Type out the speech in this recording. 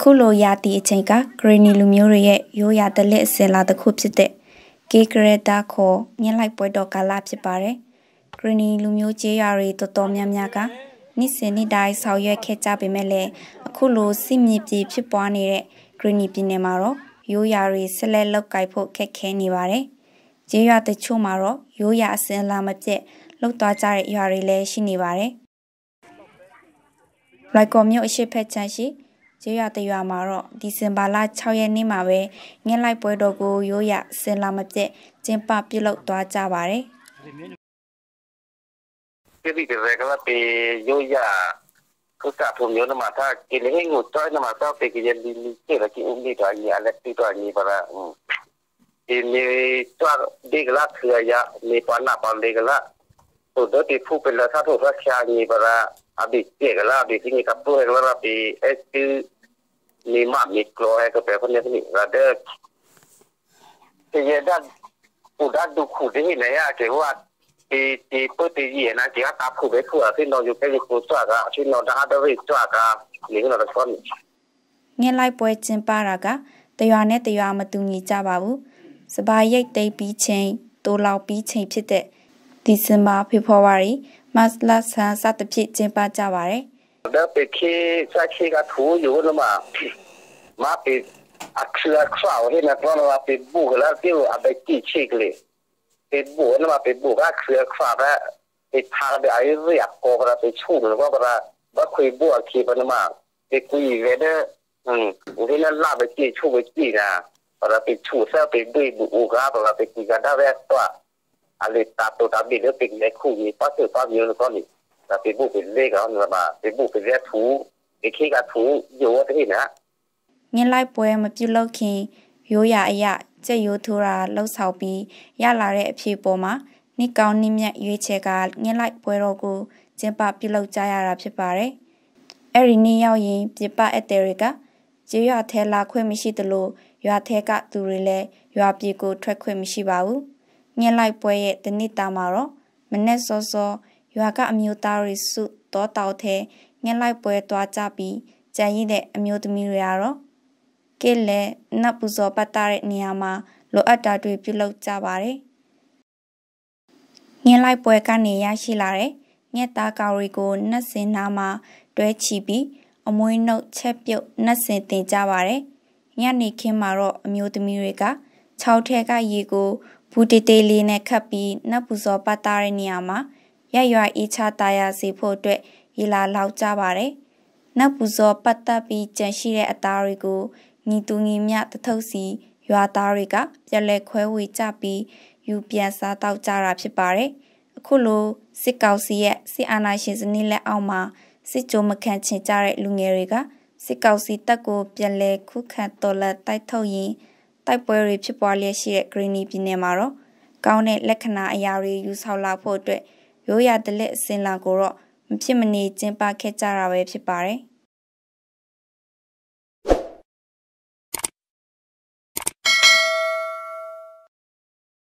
အခုလိုရာသီအချိန်ကဂရီနီလူမျိုးတွေရဲ့ရိုးရာတလက်အစင်လာတစ်ခုဖြစ်တဲ့ကေဂရတာခေါ်မြင်းလိုက်ပွဲတော်ကာလဖြစ်ပါတယ်။ဂရီနီလူမျိုးကျေးရွာတွေတော်တော်များများကနှစ်စဉ်နှစ်တိုင်းဆောင်ရွက်ခဲ့ကြပေမဲ့လည်းအခုလိုစစ်မြေပြည်ဖြစ်ပွားနေတဲ့ဂရီနီပြည်နယ်မှာတော့ရိုးရာတွေဆက်လက်လုပ်ကိုင်ဖို့ခက်ခဲနေပါတယ်။ကျေးရွာတချို့မှာတော့ရိုးရာအစင်လာမပြတ်လုတ်သွားကြတဲ့ရွာတွေလည်းရှိနေပါတယ်။လိုက်ကော်မြို့အရှိဖက်ချမ်းရှိကျေးရွာတရွာမှာတော့ဒီဇင်ဘာလ6ရက်နေ့မှာပဲငင်းလိုက်ပွဲတော်ကိုရိုးရစင်လာမပြတ်ကျင်းပပြုလုပ်သွားကြပါတယ်။ဒီဒီကကပေရိုးရကိုစာဖုံမျိုးနမှာသာကိလေငုတ်တော့နမှာသာပေကိရလီလီကျေရကိအုံးလေးတော်ကြီးအလက်တီတော်ကြီးပါလား။ဒီနေတော့ဒီကလာခရရနေပါနာပါလေကလာတို့တိဖူပလသာတို့ရခရနေပါလား။ habis dia kalau habis ini kapur kalau habis SQ lima mikro eh ke pun ni ada dia dah udah duku ni ni ya ke wa ti ti pu ti ye na ti ta pu be ku a tin no yu ke yu ku swa ga tin no da da we swa ga ni no da son ငင်းလိုက်ပွဲကျင်းပတာကတရွာနဲ့တရွာမတူညီကြပါဘူးစပါရိတ်သိပ်ပြီးချင်းတိုးလောက်ပြီးချင်းဖြစ်တဲ့ဒီဇင်ဘာဖေဖော်ဝါရီ2023မတ်လဆန်စသဖြင့်ကျင်းပကြပါတယ်။ဒါပေခေစခေကထူယူလို့မှာမပိအခရခရောဟိနတော်လာပိဘူကလာတိအဘတိချိကလေပိဘူနမပိဘူကခရခရောပိသာဘအိရိယကောဘရာပိချူလောဘရာဘခွေဘူအခိပနမပိကွေဝေဒอืมဟိနလာဘတိချူဘတိနာဘရာပိချူဆပိဘူဘူကဘရာပိကိကဒါဝဲတော့ ale tato tabi le pik le khu ye pa se pa yo ko ni ta pe bu pe le ga na ba pe bu pe le thu de khi ga thu yo wa te na ငင်းလိုက်ပွဲမပြုတ်လောက်ခင်ရိုးရအရကြက်ရိုးထိုးတာလှုပ်ဆောင်ပြီးရလာတဲ့အဖြေပေါ်မှာနိကောင်းနိမြတ်ရွေးချယ်ကငင်းလိုက်ပွဲတော်ကိုကျင်းပပြုလုပ်ကြရတာဖြစ်ပါတယ်။အဲ့ဒီနေ့ရောက်ရင်ပြပအက်တယ်တွေကကျေးရွာထဲလာခွင့်မရှိသလိုရွာထဲကသူတွေလည်းရွာပြေကိုထွက်ခွင့်မရှိပါဘူး။မြင့်လိုက်ပွဲရဲ့တနစ်တာမှာတော့မနဲ့စောစောရွာကအမျိုးသားတွေစုတော့တောက်တဲ့ငှက်လိုက်ပွဲသွားကြပြီးကြံရည်တဲ့အမျိုးသမီးတွေကတော့ကဲလဲနတ်ပူဇော်ပတ်တာတဲ့နေရာမှာလိုအပ်တာတွေပြုလုပ်ကြပါတယ်ငှက်လိုက်ပွဲကနေရရှိလာတဲ့ငှက်သားကောင်တွေကိုနှက်စင်နာမှာ တွဲချီပြီးအမွှေးနှုတ်ချက်ပြုတ်နှက်စင်တင်ကြပါတယ်ညနေခင်းမှာတော့အမျိုးသမီးတွေက6ထဲကရေကိုဘူတေတေလေးနဲ့ခတ်ပြီးနတ်ပူဇော်ပတ်သားတဲ့နေရာမှာရက်ရွာအေးချတာယာစေဖို့အတွက်ရေလာလောက်ကြပါတယ်။နတ်ပူဇော်ပတ်သက်ပြီးကြံရှိတဲ့အသားတွေကိုညီသူညီမျှတထုပ်စီရွာသားတွေကပြန်လဲခွဲဝေကြပြီးယူပြန်စားတောက်ကြတာဖြစ်ပါတယ်။အခုလိုစစ်ကောင်စီရဲ့စစ်အာဏာရှင်စနစ်လက်အောက်မှာစစ်ကြိုးမခံချင်ကြတဲ့လူငယ်တွေကစစ်ကောင်စီတပ်ကို ပြန်လဲခုခံတော်လှန်တိုက်ထုတ်ရင်းတိုက်ပွဲတွေဖြစ်ပွားလျက်ရှိတဲ့ Greeny ပြည်နယ်မှာတော့ကောင်းတဲ့လက္ခဏာအရာတွေယူဆောင်လာဖို့အတွက်ရိုးရာဒလစ်အစဉ်လာကိုတော့မဖြစ်မနေကျင်းပခဲ့ကြတာပဲဖြစ်ပါတယ်